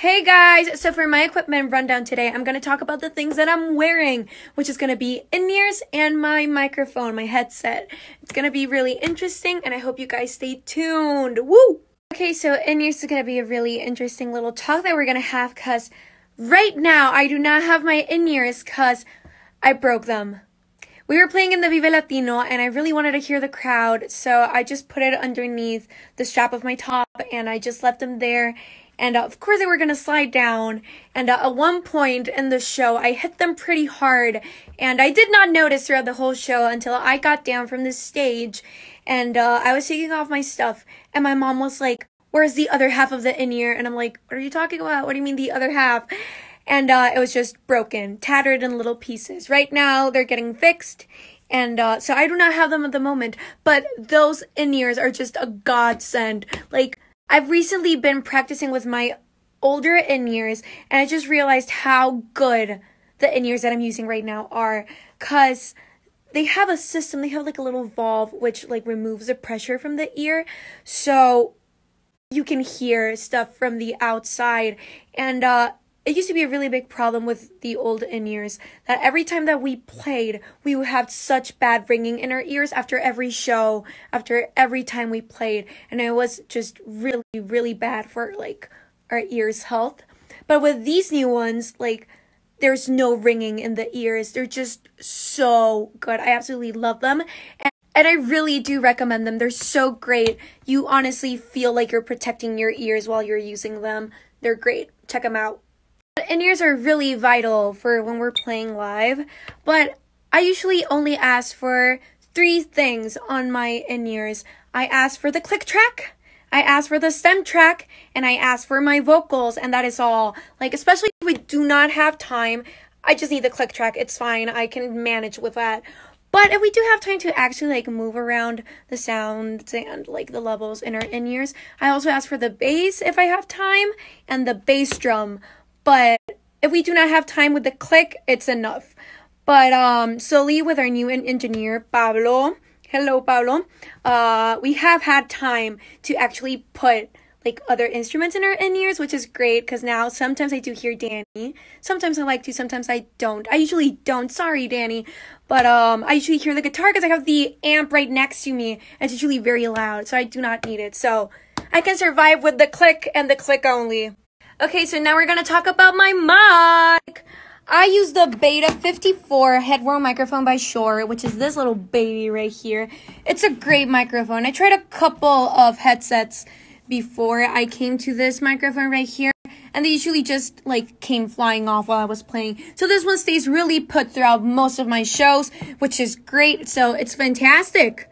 Hey guys, so for my equipment rundown today, I'm going to talk about the things that I'm wearing, which is going to be in-ears and my microphone, my headset. It's going to be really interesting and I hope you guys stay tuned. Woo! Okay, so in-ears is going to be a really interesting little talk that we're going to have cuz right now I do not have my in-ears cuz I broke them. We were playing in the Vive Latino and I really wanted to hear the crowd, so I just put it underneath the strap of my top and I just left them there and uh, of course they were going to slide down and uh, at one point in the show i hit them pretty hard and i did not notice throughout the whole show until i got down from the stage and uh, i was taking off my stuff and my mom was like where's the other half of the in-ear and i'm like what are you talking about what do you mean the other half and uh, it was just broken tattered in little pieces right now they're getting fixed and uh, so i do not have them at the moment but those in-ears are just a godsend like I've recently been practicing with my older in ears, and I just realized how good the in ears that I'm using right now are because they have a system, they have like a little valve which like removes the pressure from the ear. So you can hear stuff from the outside. And uh, it used to be a really big problem with the old in ears that every time that we played, we would have such bad ringing in our ears after every show, after every time we played, and it was just really, really bad for like our ears' health. But with these new ones, like there's no ringing in the ears. They're just so good. I absolutely love them. And and I really do recommend them. They're so great. You honestly feel like you're protecting your ears while you're using them. They're great. Check them out in ears are really vital for when we're playing live, but I usually only ask for three things on my in ears. I ask for the click track, I ask for the stem track, and I ask for my vocals, and that is all. Like, especially if we do not have time, I just need the click track. It's fine. I can manage with that. But if we do have time to actually like move around the sounds and like the levels in our in ears, I also ask for the bass if I have time and the bass drum. But if we do not have time with the click, it's enough. But um, solely with our new engineer, Pablo, hello, Pablo, uh, we have had time to actually put like other instruments in our in ears, which is great because now sometimes I do hear Danny. Sometimes I like to, sometimes I don't. I usually don't. Sorry, Danny, but um, I usually hear the guitar because I have the amp right next to me, and it's usually very loud, so I do not need it. So I can survive with the click and the click only. Okay, so now we're gonna talk about my mic. I use the Beta 54 headroom microphone by Shure, which is this little baby right here. It's a great microphone. I tried a couple of headsets before I came to this microphone right here, and they usually just like came flying off while I was playing. So this one stays really put throughout most of my shows, which is great. So it's fantastic.